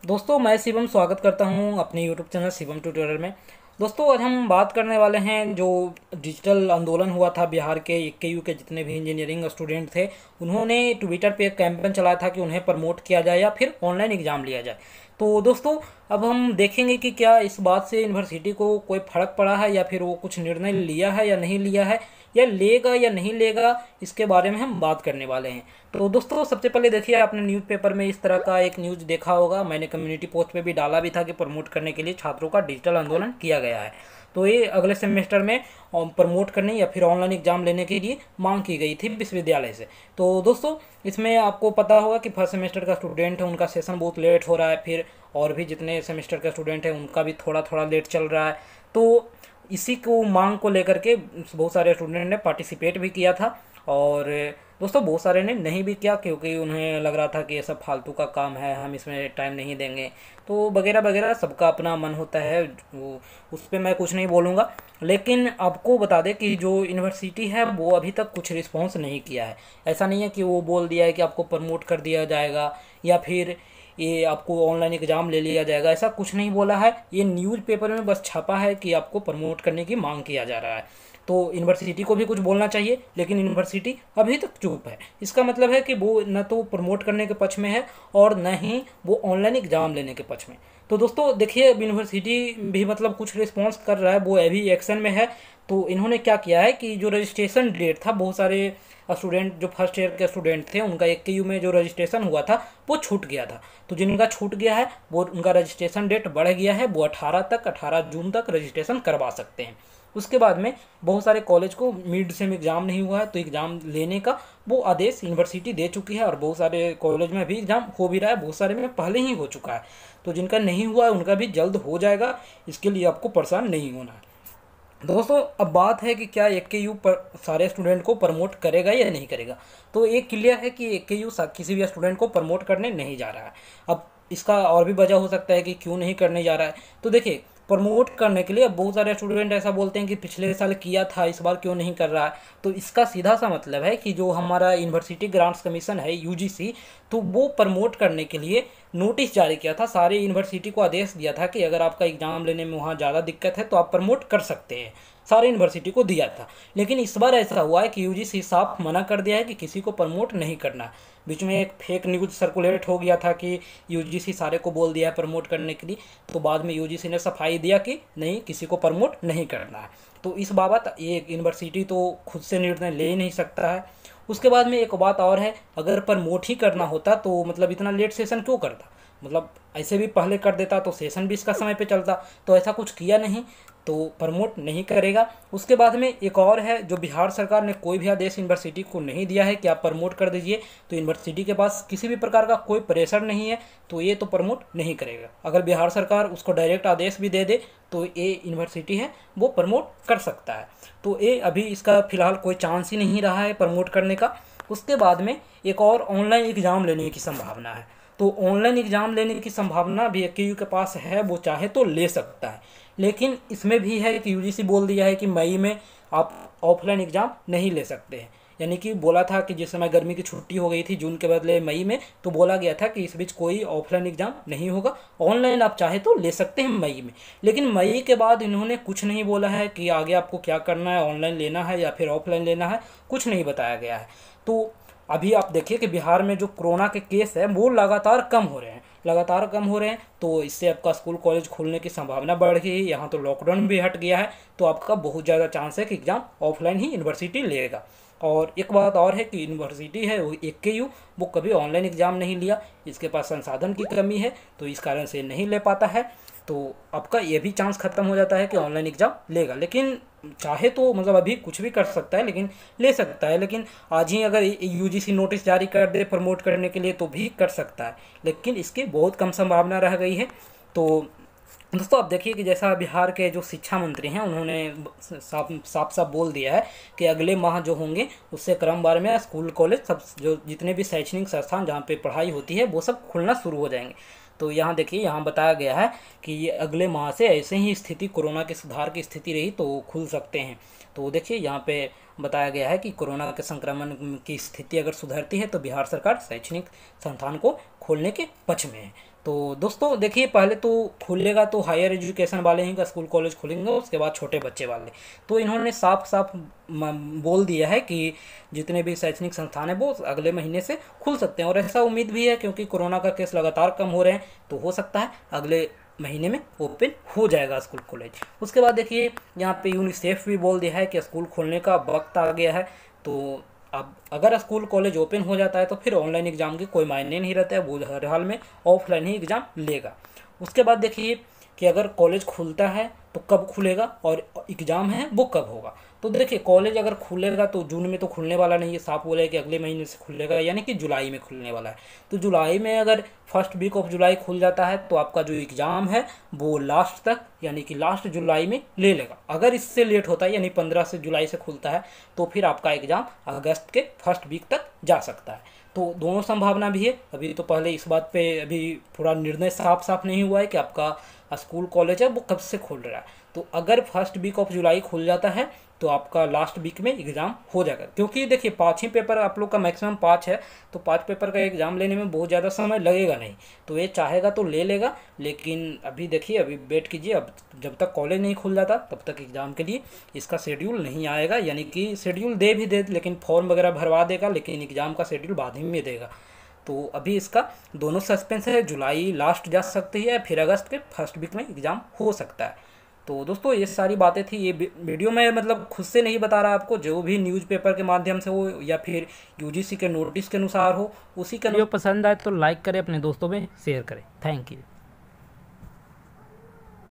दोस्तों मैं शिवम स्वागत करता हूं अपने यूट्यूब चैनल शिवम ट्यूटोरियल में दोस्तों आज हम बात करने वाले हैं जो डिजिटल आंदोलन हुआ था बिहार के एक यू के जितने भी इंजीनियरिंग स्टूडेंट थे उन्होंने ट्विटर पे कैंपेन चलाया था कि उन्हें प्रमोट किया जाए या फिर ऑनलाइन एग्ज़ाम लिया जाए तो दोस्तों अब हम देखेंगे कि क्या इस बात से यूनिवर्सिटी को कोई फर्क पड़ा है या फिर वो कुछ निर्णय लिया है या नहीं लिया है या लेगा या नहीं लेगा इसके बारे में हम बात करने वाले हैं तो दोस्तों सबसे पहले देखिए आपने न्यूज़पेपर में इस तरह का एक न्यूज़ देखा होगा मैंने कम्युनिटी पोस्ट में भी डाला भी था कि प्रमोट करने के लिए छात्रों का डिजिटल आंदोलन किया गया है तो ये अगले सेमेस्टर में प्रमोट करने या फिर ऑनलाइन एग्जाम लेने के लिए मांग की गई थी विश्वविद्यालय से तो दोस्तों इसमें आपको पता होगा कि फर्स्ट सेमेस्टर का स्टूडेंट है उनका सेशन बहुत लेट हो रहा है फिर और भी जितने सेमेस्टर के स्टूडेंट हैं उनका भी थोड़ा थोड़ा लेट चल रहा है तो इसी को मांग को लेकर के बहुत सारे स्टूडेंट ने पार्टिसिपेट भी किया था और दोस्तों बहुत सारे ने नहीं भी किया क्योंकि उन्हें लग रहा था कि ये सब फालतू का काम है हम इसमें टाइम नहीं देंगे तो वगैरह वगैरह सबका अपना मन होता है उस पर मैं कुछ नहीं बोलूँगा लेकिन आपको बता दें कि जो यूनिवर्सिटी है वो अभी तक कुछ रिस्पॉन्स नहीं किया है ऐसा नहीं है कि वो बोल दिया है कि आपको प्रमोट कर दिया जाएगा या फिर ये आपको ऑनलाइन एग्ज़ाम ले लिया जाएगा ऐसा कुछ नहीं बोला है ये न्यूज़पेपर में बस छपा है कि आपको प्रमोट करने की मांग किया जा रहा है तो यूनिवर्सिटी को भी कुछ बोलना चाहिए लेकिन यूनिवर्सिटी अभी तक चुप है इसका मतलब है कि वो न तो प्रमोट करने के पक्ष में है और न ही वो ऑनलाइन एग्ज़ाम लेने के पक्ष में तो दोस्तों देखिए यूनिवर्सिटी भी मतलब कुछ रिस्पॉन्स कर रहा है वो अभी एक्शन में है तो इन्होंने क्या किया है कि जो रजिस्ट्रेशन डेट था बहुत सारे स्टूडेंट जो फर्स्ट ईयर के स्टूडेंट थे उनका एक के यू में जो रजिस्ट्रेशन हुआ था वो छूट गया था तो जिनका छूट गया है वो उनका रजिस्ट्रेशन डेट बढ़ गया है वो अठारह तक अठारह जून तक रजिस्ट्रेशन करवा सकते हैं उसके बाद में बहुत सारे कॉलेज को मिड सेम एग्ज़ाम नहीं हुआ है तो एग्ज़ाम लेने का वो आदेश यूनिवर्सिटी दे चुकी है और बहुत सारे कॉलेज में भी एग्ज़ाम हो भी रहा है बहुत सारे में पहले ही हो चुका है तो जिनका नहीं हुआ है उनका भी जल्द हो जाएगा इसके लिए आपको परेशान नहीं होना है दोस्तों अब बात है कि क्या एक के यू पर सारे स्टूडेंट को प्रमोट करेगा या नहीं करेगा तो एक क्लियर है कि एक के यू किसी भी स्टूडेंट को प्रमोट करने नहीं जा रहा है अब इसका और भी वजह हो सकता है कि क्यों नहीं करने जा रहा है तो देखिए प्रमोट करने के लिए बहुत सारे स्टूडेंट ऐसा बोलते हैं कि पिछले साल किया था इस बार क्यों नहीं कर रहा है तो इसका सीधा सा मतलब है कि जो हमारा यूनिवर्सिटी ग्रांट्स कमीशन है यूजीसी तो वो प्रमोट करने के लिए नोटिस जारी किया था सारे यूनिवर्सिटी को आदेश दिया था कि अगर आपका एग्ज़ाम लेने में वहाँ ज़्यादा दिक्कत है तो आप प्रमोट कर सकते हैं सारे यूनिवर्सिटी को दिया था लेकिन इस बार ऐसा हुआ है कि यूजीसी साफ मना कर दिया है कि किसी को प्रमोट नहीं करना बीच में एक फेक न्यूज़ सर्कुलेट हो गया था कि यू सारे को बोल दिया है प्रमोट करने के लिए तो बाद में यू ने सफाई दिया कि नहीं किसी को प्रमोट नहीं करना है तो इस बाबत ये यूनिवर्सिटी तो खुद से निर्णय ले ही नहीं सकता है उसके बाद में एक बात और है अगर प्रमोट ही करना होता तो मतलब इतना लेट सेशन क्यों करता मतलब ऐसे भी पहले कर देता तो सेशन भी इसका समय पे चलता तो ऐसा कुछ किया नहीं तो प्रमोट नहीं करेगा उसके बाद में एक और है जो बिहार सरकार ने कोई भी आदेश यूनिवर्सिटी को नहीं दिया है कि आप प्रमोट कर दीजिए तो यूनिवर्सिटी के पास किसी भी प्रकार का कोई प्रेशर नहीं है तो ये तो प्रमोट नहीं करेगा अगर बिहार सरकार उसको डायरेक्ट आदेश भी दे दे तो ये यूनिवर्सिटी है वो प्रमोट कर सकता है तो ये अभी इसका फिलहाल कोई चांस ही नहीं रहा है प्रमोट करने का उसके बाद में एक और ऑनलाइन एग्ज़ाम लेने की संभावना है तो ऑनलाइन एग्ज़ाम लेने की संभावना भी के के पास है वो चाहे तो ले सकता है लेकिन इसमें भी है कि यू बोल दिया है कि मई में आप ऑफलाइन एग्ज़ाम नहीं ले सकते हैं यानी कि बोला था कि जिस समय गर्मी की छुट्टी हो गई थी जून के बदले मई में तो बोला गया था कि इस बीच कोई ऑफलाइन एग्ज़ाम नहीं होगा ऑनलाइन आप चाहे तो ले सकते हैं मई में लेकिन मई के बाद इन्होंने कुछ नहीं बोला है कि आगे आपको क्या करना है ऑनलाइन लेना है या फिर ऑफलाइन लेना है कुछ नहीं बताया गया है तो अभी आप देखिए कि बिहार में जो कोरोना के केस है वो लगातार कम हो रहे हैं लगातार कम हो रहे हैं तो इससे आपका स्कूल कॉलेज खोलने की संभावना बढ़ गई है यहाँ तो लॉकडाउन भी हट गया है तो आपका बहुत ज़्यादा चांस है कि एग्ज़ाम ऑफलाइन ही यूनिवर्सिटी लेगा और एक बात और है कि यूनिवर्सिटी है वो एक के यू वो कभी ऑनलाइन एग्ज़ाम नहीं लिया इसके पास संसाधन की कमी है तो इस कारण से नहीं ले पाता है तो आपका ये भी चांस ख़त्म हो जाता है कि ऑनलाइन एग्ज़ाम लेगा लेकिन चाहे तो मतलब अभी कुछ भी कर सकता है लेकिन ले सकता है लेकिन आज ही अगर यूजीसी नोटिस जारी कर दे प्रमोट करने के लिए तो भी कर सकता है लेकिन इसकी बहुत कम संभावना रह गई है तो दोस्तों आप देखिए कि जैसा बिहार के जो शिक्षा मंत्री हैं उन्होंने साफ साफ साफ बोल दिया है कि अगले माह जो होंगे उससे क्रम बार में स्कूल कॉलेज सब जो जितने भी शैक्षणिक संस्थान जहाँ पे पढ़ाई होती है वो सब खुलना शुरू हो जाएंगे तो यहाँ देखिए यहाँ बताया गया है कि ये अगले माह से ऐसे ही स्थिति कोरोना के सुधार की स्थिति रही तो खुल सकते हैं तो देखिए यहाँ पे बताया गया है कि कोरोना के संक्रमण की स्थिति अगर सुधरती है तो बिहार सरकार शैक्षणिक संस्थान को खोलने के पक्ष में है तो दोस्तों देखिए पहले तो खुलेगा तो हायर एजुकेशन वाले ही का स्कूल कॉलेज खुलेंगे उसके बाद छोटे बच्चे वाले तो इन्होंने साफ साफ बोल दिया है कि जितने भी शैक्षणिक संस्थान हैं वो अगले महीने से खुल सकते हैं और ऐसा उम्मीद भी है क्योंकि कोरोना का केस लगातार कम हो रहे हैं तो हो सकता है अगले महीने में ओपन हो जाएगा स्कूल कॉलेज उसके बाद देखिए यहाँ पे यूनिसेफ भी बोल दिया है कि स्कूल खोलने का वक्त आ गया है तो अब अगर स्कूल कॉलेज ओपन हो जाता है तो फिर ऑनलाइन एग्ज़ाम के कोई मायने नहीं रहता है वो हर हाल में ऑफलाइन ही एग्ज़ाम लेगा उसके बाद देखिए कि अगर कॉलेज खुलता है तो कब खुलेगा और एग्ज़ाम है वो कब होगा तो देखिए कॉलेज अगर खुलेगा तो जून में तो खुलने वाला नहीं है साफ बोला है कि अगले महीने से खुलेगा यानी कि जुलाई में खुलने वाला है तो जुलाई में अगर फर्स्ट वीक ऑफ जुलाई खुल जाता है तो आपका जो एग्ज़ाम है वो लास्ट तक यानी कि लास्ट जुलाई में ले लेगा अगर इससे लेट होता है यानी पंद्रह से जुलाई से खुलता है तो फिर आपका एग्ज़ाम अगस्त के फर्स्ट वीक तक जा सकता है तो दोनों संभावना भी है अभी तो पहले इस बात पर अभी थोड़ा निर्णय साफ साफ नहीं हुआ है कि आपका स्कूल कॉलेज है वो कब से खुल रहा है तो अगर फर्स्ट वीक ऑफ जुलाई खुल जाता है तो आपका लास्ट वीक में एग्ज़ाम हो जाएगा क्योंकि देखिए पाँच ही पेपर आप लोग का मैक्सिमम पाँच है तो पाँच पेपर का एग्ज़ाम लेने में बहुत ज़्यादा समय लगेगा नहीं तो ये चाहेगा तो ले लेगा लेकिन अभी देखिए अभी वेट कीजिए अब जब तक कॉलेज नहीं खुल जाता तब तक एग्ज़ाम के लिए इसका शेड्यूल नहीं आएगा यानी कि शेड्यूल दे भी दे लेकिन फॉर्म वगैरह भरवा देगा लेकिन एग्ज़ाम का शेड्यूल बाद ही में देगा तो अभी इसका दोनों सस्पेंस है जुलाई लास्ट जा सकती है फिर अगस्त के फर्स्ट वीक में एग्ज़ाम हो सकता है तो दोस्तों ये सारी बातें थी ये वीडियो में मतलब खुद से नहीं बता रहा आपको जो भी न्यूज़पेपर के माध्यम से हो या फिर यूजीसी के नोटिस के अनुसार हो उसी का वीडियो पसंद आए तो लाइक करें अपने दोस्तों में शेयर करें थैंक यू